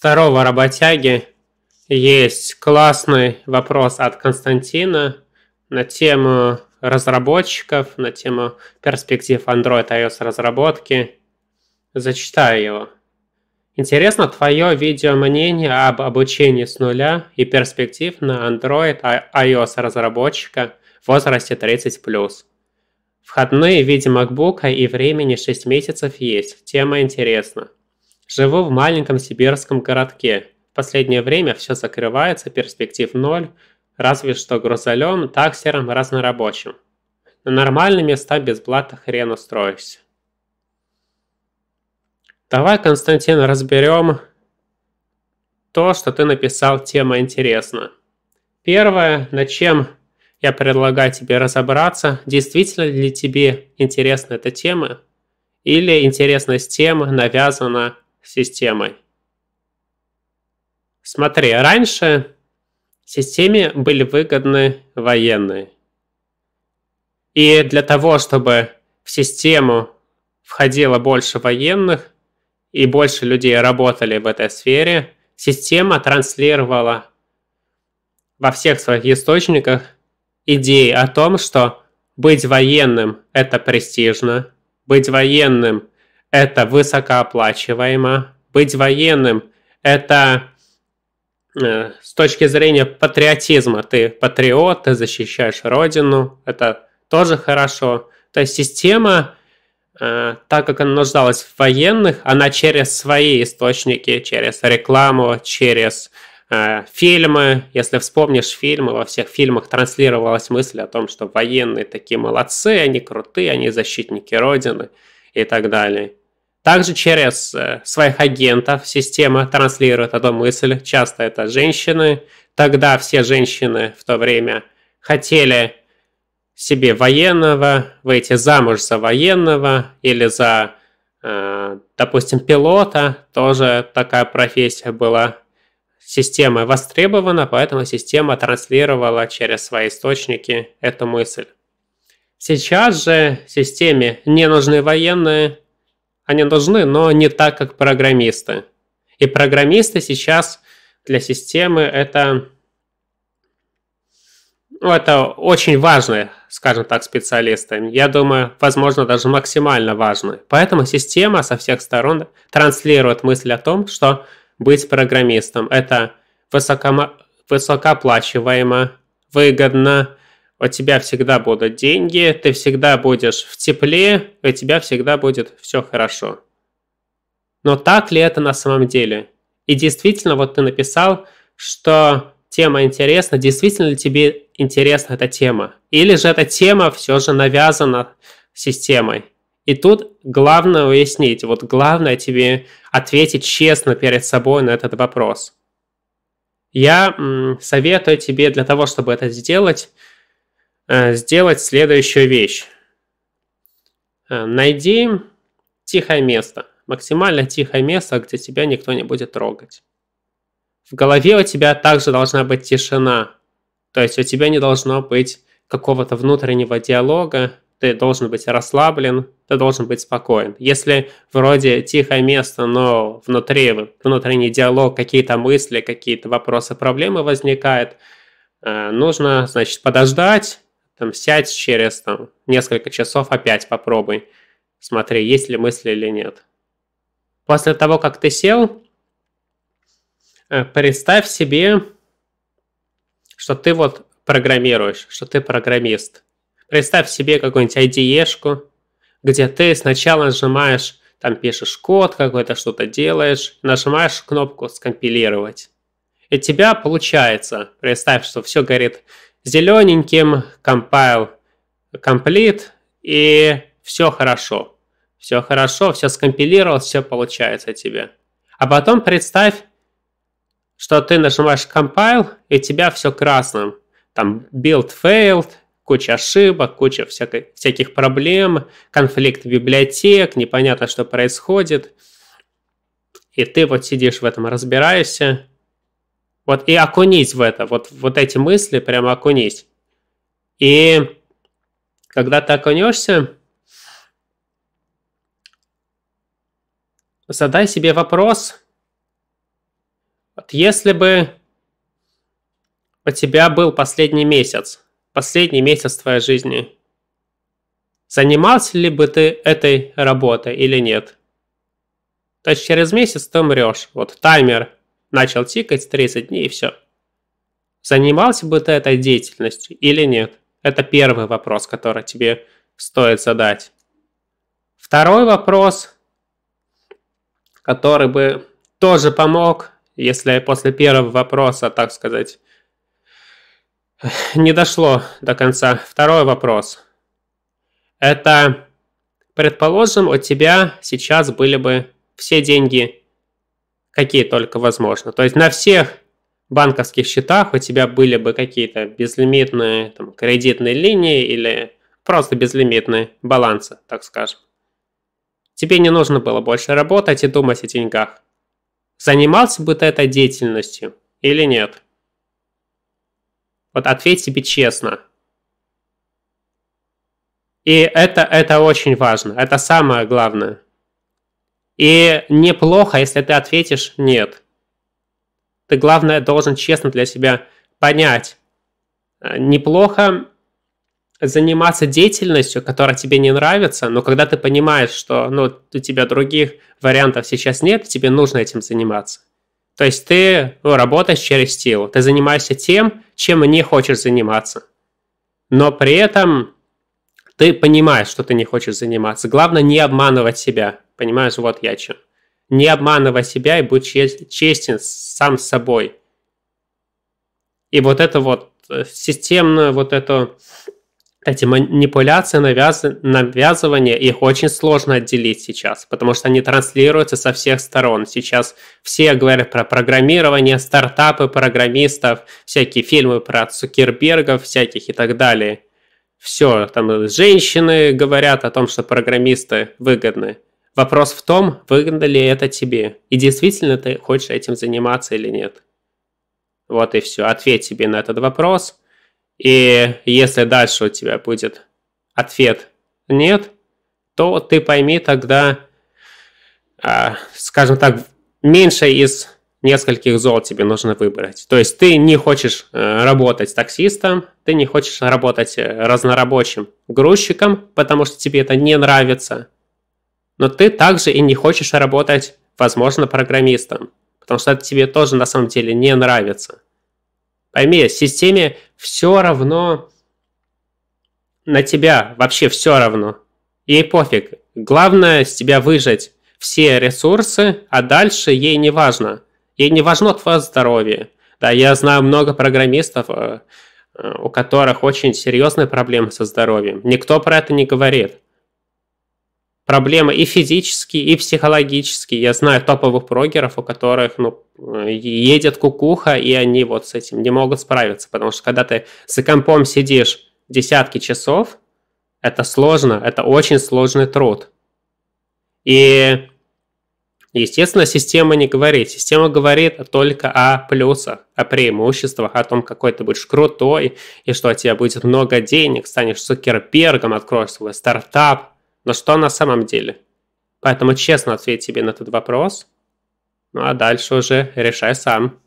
Старого работяги есть классный вопрос от Константина на тему разработчиков, на тему перспектив Android iOS разработки. Зачитаю его. Интересно твое видео мнение об обучении с нуля и перспектив на Android iOS разработчика в возрасте 30+. Входные в виде MacBook и времени 6 месяцев есть. Тема интересна. Живу в маленьком сибирском городке. В последнее время все закрывается, перспектив ноль, разве что грузолем, таксером, разнорабочим. На нормальные места без блата хрен устроишься. Давай, Константин, разберем то, что ты написал, тема интересна. Первое, над чем я предлагаю тебе разобраться, действительно ли тебе интересна эта тема, или интересность темы навязана системой. Смотри, раньше системе были выгодны военные. И для того, чтобы в систему входило больше военных и больше людей работали в этой сфере, система транслировала во всех своих источниках идеи о том, что быть военным – это престижно, быть военным это высокооплачиваемо. Быть военным – это э, с точки зрения патриотизма. Ты патриот, ты защищаешь родину, это тоже хорошо. То есть система, э, так как она нуждалась в военных, она через свои источники, через рекламу, через э, фильмы. Если вспомнишь фильмы, во всех фильмах транслировалась мысль о том, что военные такие молодцы, они крутые, они защитники родины и так далее. Также через э, своих агентов система транслирует эту мысль, часто это женщины. Тогда все женщины в то время хотели себе военного, выйти замуж за военного или за, э, допустим, пилота. Тоже такая профессия была системой востребована, поэтому система транслировала через свои источники эту мысль. Сейчас же системе не нужны военные, они нужны, но не так, как программисты. И программисты сейчас для системы это, ну, это очень важные, скажем так, специалисты. Я думаю, возможно, даже максимально важные. Поэтому система со всех сторон транслирует мысль о том, что быть программистом – это высокома... высокооплачиваемо, выгодно, от тебя всегда будут деньги, ты всегда будешь в тепле, у тебя всегда будет все хорошо. Но так ли это на самом деле? И действительно, вот ты написал, что тема интересна, действительно ли тебе интересна эта тема? Или же эта тема все же навязана системой? И тут главное уяснить, вот главное тебе ответить честно перед собой на этот вопрос. Я советую тебе для того, чтобы это сделать, Э, сделать следующую вещь. Э, найди тихое место, максимально тихое место, где тебя никто не будет трогать. В голове у тебя также должна быть тишина, то есть у тебя не должно быть какого-то внутреннего диалога, ты должен быть расслаблен, ты должен быть спокоен. Если вроде тихое место, но внутри внутренний диалог, какие-то мысли, какие-то вопросы, проблемы возникают, э, нужно, значит, подождать, там сядь через там, несколько часов опять попробуй. Смотри, есть ли мысли или нет. После того, как ты сел, э, представь себе, что ты вот программируешь, что ты программист. Представь себе какую-нибудь IDE-шку, где ты сначала нажимаешь, там пишешь код какой-то, что-то делаешь, нажимаешь кнопку «Скомпилировать». И тебя получается, представь, что все горит зелененьким, compile complete и все хорошо. Все хорошо, все скомпилировалось, все получается тебе. А потом представь, что ты нажимаешь compile, и у тебя все красным. Там build failed, куча ошибок, куча всякой, всяких проблем, конфликт библиотек, непонятно, что происходит. И ты вот сидишь в этом, разбираешься, вот и окунись в это, вот, вот эти мысли прямо окунись. И когда ты окунешься, задай себе вопрос, вот если бы у тебя был последний месяц, последний месяц твоей жизни, занимался ли бы ты этой работой или нет? То есть через месяц ты умрешь. Вот таймер – начал тикать 30 дней и все. Занимался бы ты этой деятельностью или нет? Это первый вопрос, который тебе стоит задать. Второй вопрос, который бы тоже помог, если после первого вопроса, так сказать, не дошло до конца. Второй вопрос. Это, предположим, у тебя сейчас были бы все деньги какие только возможно. То есть на всех банковских счетах у тебя были бы какие-то безлимитные там, кредитные линии или просто безлимитные балансы, так скажем. Тебе не нужно было больше работать и думать о деньгах. Занимался бы ты этой деятельностью или нет? Вот ответь себе честно. И это, это очень важно, это самое главное. И неплохо, если ты ответишь «нет». Ты, главное, должен честно для себя понять. Э, неплохо заниматься деятельностью, которая тебе не нравится, но когда ты понимаешь, что ну, у тебя других вариантов сейчас нет, тебе нужно этим заниматься. То есть ты ну, работаешь через силу, ты занимаешься тем, чем не хочешь заниматься. Но при этом ты понимаешь, что ты не хочешь заниматься. Главное не обманывать себя понимаешь, вот я чем. Не обманывай себя и будь честен сам с собой. И вот это вот э, системное, вот это эти манипуляции, навязывание, их очень сложно отделить сейчас, потому что они транслируются со всех сторон. Сейчас все говорят про программирование, стартапы программистов, всякие фильмы про Цукербергов всяких и так далее. Все, там женщины говорят о том, что программисты выгодны. Вопрос в том, выгодно ли это тебе, и действительно ты хочешь этим заниматься или нет. Вот и все. Ответь себе на этот вопрос. И если дальше у тебя будет ответ «нет», то ты пойми тогда, а, скажем так, меньше из нескольких зол тебе нужно выбрать. То есть ты не хочешь э, работать таксистом, ты не хочешь работать э, разнорабочим грузчиком, потому что тебе это не нравится – но ты также и не хочешь работать, возможно, программистом, потому что это тебе тоже на самом деле не нравится. Пойми, системе все равно на тебя, вообще все равно. Ей пофиг. Главное с тебя выжать все ресурсы, а дальше ей не важно. Ей не важно твое здоровье. Да, я знаю много программистов, э, э, у которых очень серьезные проблемы со здоровьем. Никто про это не говорит проблемы и физические, и психологические. Я знаю топовых прогеров, у которых ну, едет кукуха, и они вот с этим не могут справиться, потому что когда ты за компом сидишь десятки часов, это сложно, это очень сложный труд. И, естественно, система не говорит. Система говорит только о плюсах, о преимуществах, о том, какой ты будешь крутой, и что у тебя будет много денег, станешь Сукербергом, откроешь свой стартап, но что на самом деле? Поэтому честно ответь себе на этот вопрос. Ну а дальше уже решай сам.